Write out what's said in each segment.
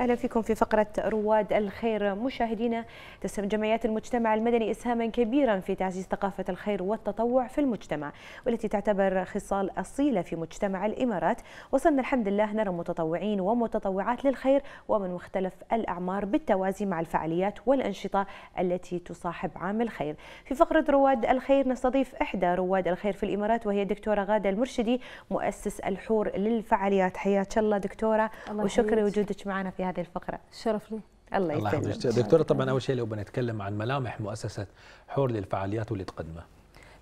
اهلا فيكم في فقره رواد الخير مشاهدينا تسهم جمعيات المجتمع المدني اسهاما كبيرا في تعزيز ثقافه الخير والتطوع في المجتمع والتي تعتبر خصال اصيله في مجتمع الامارات وصلنا الحمد لله نرى متطوعين ومتطوعات للخير ومن مختلف الاعمار بالتوازي مع الفعاليات والانشطه التي تصاحب عام الخير في فقره رواد الخير نستضيف احدى رواد الخير في الامارات وهي الدكتوره غاده المرشدي مؤسس الحور للفعاليات حياك الله دكتوره الله وشكرا لوجودك معنا في هذه الفقره شرف لي الله يسلمك دكتوره طبعا اول شيء لو بنتكلم عن ملامح مؤسسه حور للفعاليات واللي تقدمه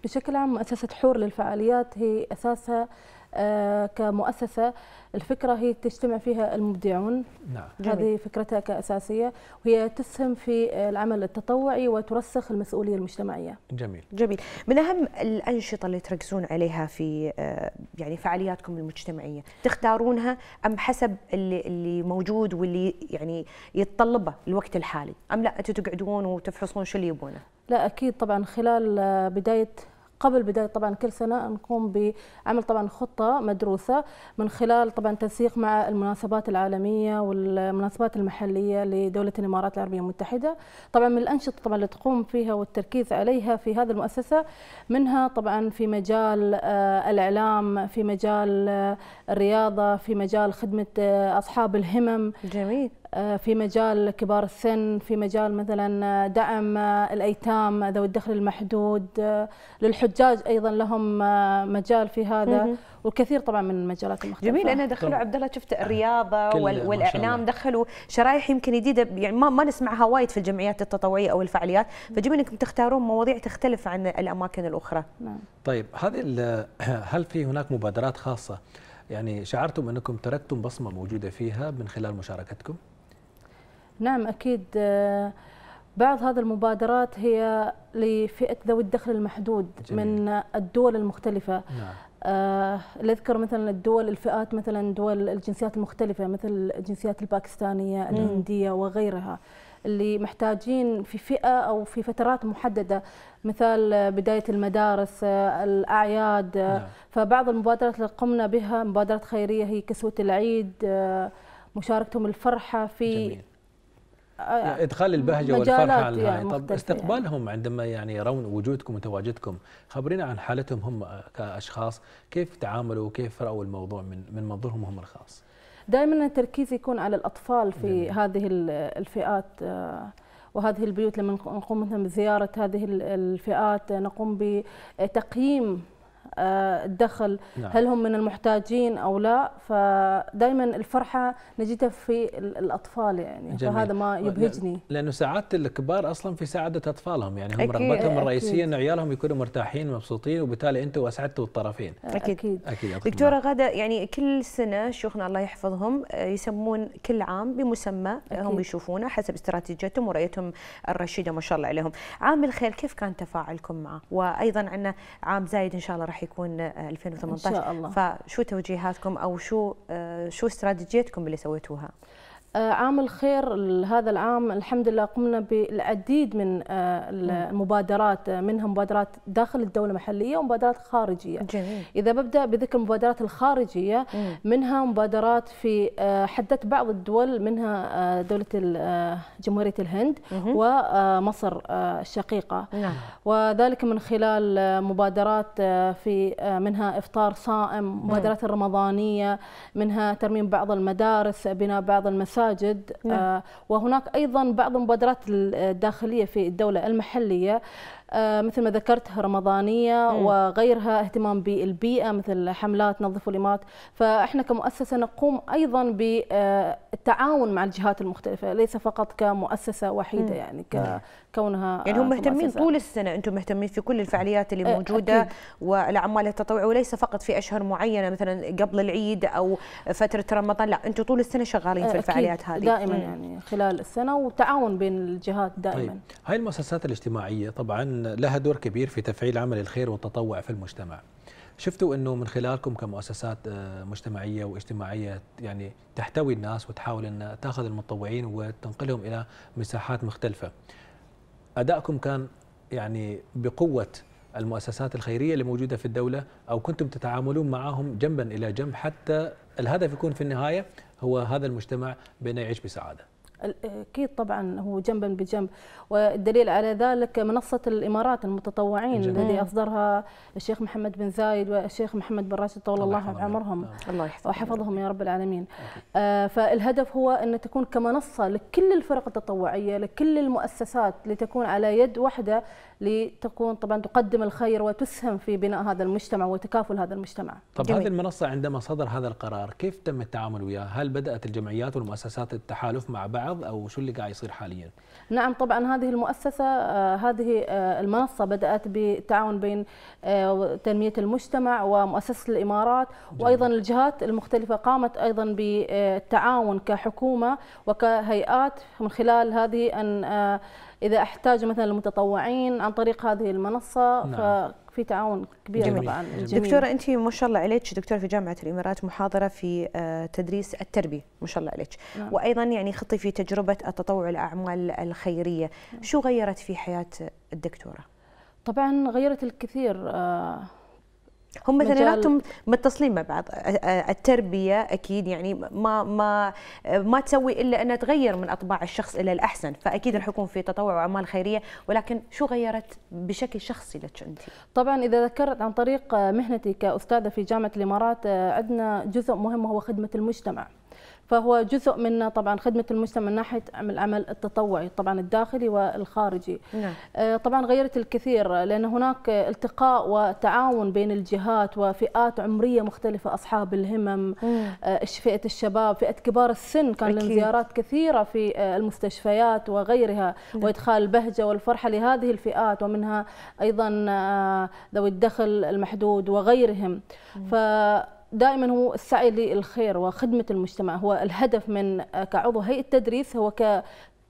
بشكل عام مؤسسة حور للفعاليات هي أساسها آه، كمؤسسه الفكره هي تجتمع فيها المبدعون نعم. هذه فكرتها كاساسيه وهي تسهم في العمل التطوعي وترسخ المسؤوليه المجتمعيه جميل جميل من اهم الانشطه اللي تركزون عليها في آه، يعني فعالياتكم المجتمعيه تختارونها ام حسب اللي اللي موجود واللي يعني يتطلبه الوقت الحالي ام لا انتم تقعدون وتفحصون شو اللي يبونه لا اكيد طبعا خلال آه، بدايه قبل بدايه طبعا كل سنه نقوم بعمل طبعا خطه مدروسه من خلال طبعا تنسيق مع المناسبات العالميه والمناسبات المحليه لدوله الامارات العربيه المتحده طبعا من الانشطه طبعا اللي تقوم فيها والتركيز عليها في هذه المؤسسه منها طبعا في مجال آه، الاعلام في مجال آه، الرياضه في مجال خدمه آه، اصحاب الهمم جميل آه، في مجال كبار السن في مجال مثلا آه، دعم آه، الايتام ذوي الدخل المحدود للحجاج ايضا لهم مجال في هذا والكثير طبعا من المجالات المختلفه جميل انا دخلوا عبد الله شفت الرياضه والاعلام دخلوا شرائح يمكن جديده يعني ما, ما نسمعها وايد في الجمعيات التطوعيه او الفعاليات فجميل انكم تختارون مواضيع تختلف عن الاماكن الاخرى نعم. طيب هذه هل في هناك مبادرات خاصه يعني شعرتم انكم تركتم بصمه موجوده فيها من خلال مشاركتكم نعم أكيد آه، بعض هذه المبادرات هي لفئة ذوي الدخل المحدود جميل. من الدول المختلفة نعم. اذكر آه، مثلا الدول الفئات مثلا دول الجنسيات المختلفه مثل الجنسيات الباكستانيه نعم. الهنديه وغيرها اللي محتاجين في فئه او في فترات محدده مثال آه، بدايه المدارس الاعياد نعم. فبعض المبادرات اللي قمنا بها مبادرات خيريه هي كسوه العيد مشاركتهم الفرحه في جميل. آه، يعني ادخال البهجه والفرحه على يعني طب استقبالهم يعني. عندما يعني يرون وجودكم وتواجدكم خبرينا عن حالتهم هم كاشخاص كيف تعاملوا وكيف راوا الموضوع من من منظورهم هم الخاص دائما التركيز يكون على الاطفال في جميل. هذه الفئات آه، وهذه البيوت لما نقوم مثلا بزياره هذه الفئات نقوم بتقييم الدخل نعم. هل هم من المحتاجين او لا فدائما الفرحه نجدها في الاطفال يعني جميل. فهذا ما يبهجني لانه سعاده الكبار اصلا في سعاده اطفالهم يعني هم أكيد. رغبتهم الرئيسيه ان عيالهم يكونوا مرتاحين ومبسوطين وبالتالي انتم اسعدتوا الطرفين اكيد اكيد, أكيد. دكتوره غاده يعني كل سنه شيوخنا الله يحفظهم آه، يسمون كل عام بمسمى آه، أكيد. هم يشوفونه حسب استراتيجيتهم ورؤيتهم الرشيده ما شاء الله عليهم عام الخير كيف كان تفاعلكم معه وايضا عندنا عام زايد ان شاء الله راح راح يكون 2018 آه، ان شاء الله فشو توجيهاتكم او شو آه، شو استراتيجيتكم اللي سويتوها آه، عام الخير هذا العام الحمد لله قمنا بالعديد من آه، المبادرات نعم. آه، منها مبادرات داخل الدوله المحليه ومبادرات خارجيه جميل. اذا ببدا بذكر المبادرات الخارجيه منها مبادرات في حدت بعض الدول منها دوله جمهوريه الهند ومصر الشقيقه نعم. وذلك من خلال مبادرات في منها افطار صائم نعم. مبادرات الرمضانيه منها ترميم بعض المدارس بناء بعض المساجد المساجد نعم. آه، وهناك أيضا بعض المبادرات الداخلية في الدولة المحلية آه، مثل ما ذكرت رمضانية مم. نعم. وغيرها اهتمام بالبيئة مثل حملات نظف الإمارات فإحنا كمؤسسة نقوم أيضا بالتعاون آه، مع الجهات المختلفة ليس فقط كمؤسسة وحيدة مم. نعم. يعني نعم. كونها يعني هم مهتمين طول السنة أنتم مهتمين في كل الفعاليات اللي موجودة والأعمال التطوعية وليس فقط في أشهر معينة مثلا قبل العيد أو فترة رمضان لا أنتم طول السنة شغالين في الفعاليات العمليات هذه دائما مم. يعني خلال السنه وتعاون بين الجهات طيب، دائما طيب. هاي المؤسسات الاجتماعيه طبعا لها دور كبير في تفعيل عمل الخير والتطوع في المجتمع شفتوا انه من خلالكم كمؤسسات آه، مجتمعيه واجتماعيه يعني تحتوي الناس وتحاول ان تاخذ المتطوعين وتنقلهم الى مساحات مختلفه ادائكم كان يعني بقوه المؤسسات الخيريه اللي موجوده في الدوله او كنتم تتعاملون معهم جنبا الى جنب حتى الهدف يكون في النهايه هو هذا المجتمع بانه يعيش بسعاده آه، اكيد طبعا هو جنبا بجنب والدليل على ذلك منصه الامارات المتطوعين جميل. الذي اصدرها الشيخ محمد بن زايد والشيخ محمد بن راشد طول الله, الله عمرهم نعم. الله يحفظهم وحفظهم يا رب العالمين آه فالهدف هو ان تكون كمنصه لكل الفرق التطوعيه لكل المؤسسات لتكون على يد واحده لتكون طبعا تقدم الخير وتسهم في بناء هذا المجتمع وتكافل هذا المجتمع طب جميل. هذه المنصه عندما صدر هذا القرار كيف تم التعامل وياه هل بدات الجمعيات والمؤسسات التحالف مع بعض بعض او شو اللي قاعد يصير حاليا؟ نعم طبعا هذه المؤسسه آه، هذه آه، المنصه بدات بالتعاون بين آه، تنميه المجتمع ومؤسسه الامارات وايضا الجهات المختلفه قامت ايضا بالتعاون كحكومه وكهيئات من خلال هذه ان اذا احتاج مثلا المتطوعين عن طريق هذه المنصه نعم. ففي تعاون كبير جميل. طبعا جميل. دكتوره انت ما شاء الله عليك دكتوره في جامعه الامارات محاضره في آه، تدريس التربيه ما شاء الله عليك نعم. وايضا يعني خطي في تجربه التطوع الاعمال الخيريه نعم. شو غيرت في حياه الدكتوره طبعا غيرت الكثير آه، هم ثنيناتهم متصلين مع بعض التربيه اكيد يعني ما ما ما تسوي الا انها تغير من اطباع الشخص الى الاحسن فاكيد راح يكون في تطوع واعمال خيريه ولكن شو غيرت بشكل شخصي لك انت طبعا اذا ذكرت عن طريق مهنتي كاستاذه في جامعه الامارات عندنا جزء مهم وهو خدمه المجتمع فهو جزء من طبعا خدمه المجتمع من ناحيه العمل التطوعي طبعا الداخلي والخارجي نعم. آه، طبعا غيرت الكثير لان هناك التقاء وتعاون بين الجهات وفئات عمريه مختلفه اصحاب الهمم مم. آه، فئه الشباب فئه كبار السن كان لهم زيارات كثيره في آه، المستشفيات وغيرها نعم. وادخال البهجه والفرحه لهذه الفئات ومنها ايضا ذوي الدخل المحدود وغيرهم مم. ف دائما هو السعي للخير وخدمة المجتمع هو الهدف من آه، كعضو هيئة تدريس هو ك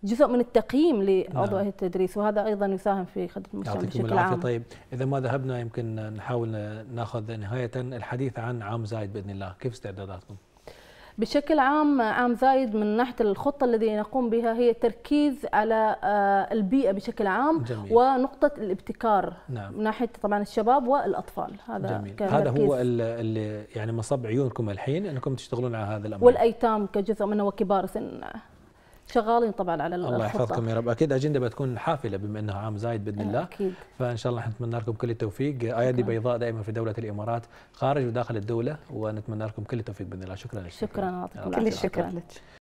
جزء من التقييم لعضو نعم. التدريس وهذا ايضا يساهم في خدمه المجتمع بشكل عام. طيب اذا ما ذهبنا يمكن نحاول ناخذ نهايه الحديث عن عام زايد باذن الله، كيف استعداداتكم؟ بشكل عام عام زايد من ناحيه الخطه الذي نقوم بها هي التركيز على آه، البيئه بشكل عام جميل. ونقطه الابتكار نعم. من ناحيه طبعا الشباب والاطفال هذا جميل. هذا هو اللي يعني مصب عيونكم الحين انكم تشتغلون على هذا الامر والايتام كجزء منه وكبار سن شغالين طبعا على الله يحفظكم يا رب اكيد اجنده بتكون حافله بما انها عام زايد باذن الله أكيد. فان شاء الله نتمنى لكم كل التوفيق ايادي بيضاء دائما في دوله الامارات خارج وداخل الدوله ونتمنى لكم كل التوفيق باذن الله شكرا لك شكرا لك كل الشكر لك